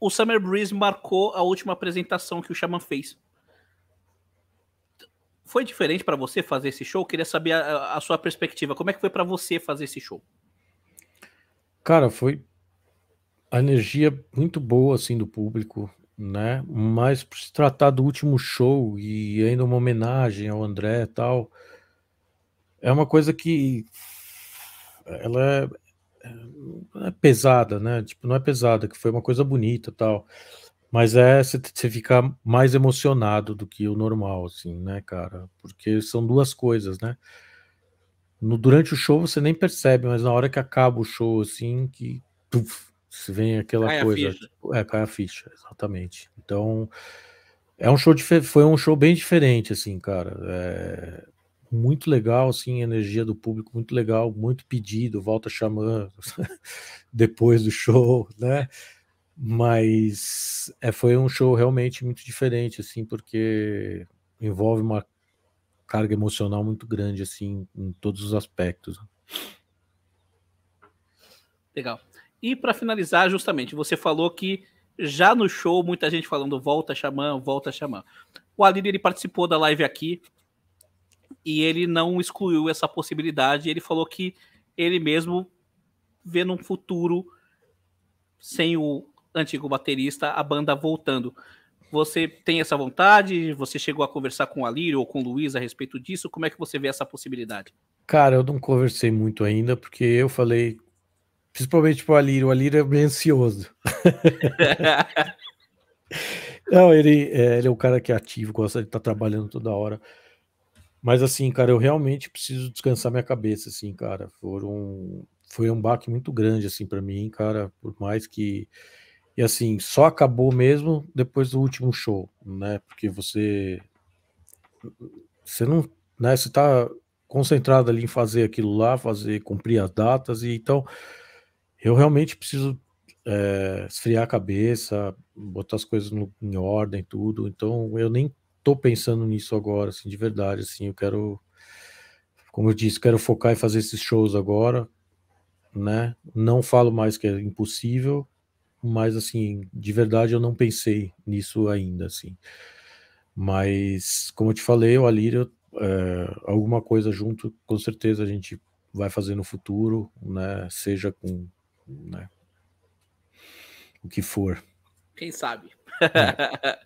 o Summer Breeze marcou a última apresentação que o Xamã fez. Foi diferente para você fazer esse show? Eu queria saber a, a, sua perspectiva. Como é que foi para você fazer esse show? Cara, foi a energia muito boa assim do público, né? Mas por se tratar do último show e ainda uma homenagem ao André e tal, é uma coisa que ela é, é pesada, né? Tipo, não é pesada, que foi uma coisa bonita tal. Mas é você ficar mais emocionado do que o normal, assim, né, cara? Porque são duas coisas, né? No, durante o show você nem percebe, mas na hora que acaba o show, assim, que tuf, se vem aquela cai coisa. Tipo, é, cai a ficha, exatamente. Então, é um show foi um show bem diferente, assim, cara. É muito legal, assim, energia do público muito legal, muito pedido, volta chamando depois do show, né? É. Mas é, foi um show realmente muito diferente, assim, porque envolve uma carga emocional muito grande, assim, em todos os aspectos. Legal. E para finalizar, justamente, você falou que já no show, muita gente falando volta xamã, volta xamã. O Aline, ele participou da live aqui, e ele não excluiu essa possibilidade. Ele falou que ele mesmo vê num futuro sem o antigo baterista a banda voltando. Você tem essa vontade? Você chegou a conversar com o Alírio ou com o Luiz a respeito disso? Como é que você vê essa possibilidade? Cara, eu não conversei muito ainda, porque eu falei, principalmente o Alírio, o Alírio é bem ansioso. não, ele, é, ele é um cara que é ativo, gosta de estar tá trabalhando toda hora. Mas assim, cara, eu realmente preciso descansar minha cabeça, assim, cara. Foram foi um baque muito grande assim para mim, cara, por mais que e assim, só acabou mesmo depois do último show, né? Porque você você não, né, você tá concentrado ali em fazer aquilo lá, fazer cumprir as datas e então eu realmente preciso é, esfriar a cabeça, botar as coisas no, em ordem, tudo. Então eu nem tô pensando nisso agora, assim, de verdade, assim, eu quero, como eu disse, quero focar e fazer esses shows agora, né? Não falo mais que é impossível, mas assim, de verdade eu não pensei nisso ainda, assim. Mas, como eu te falei, o Alírio, é, alguma coisa junto, com certeza a gente vai fazer no futuro, né? Seja com né? o que for. Quem sabe? É.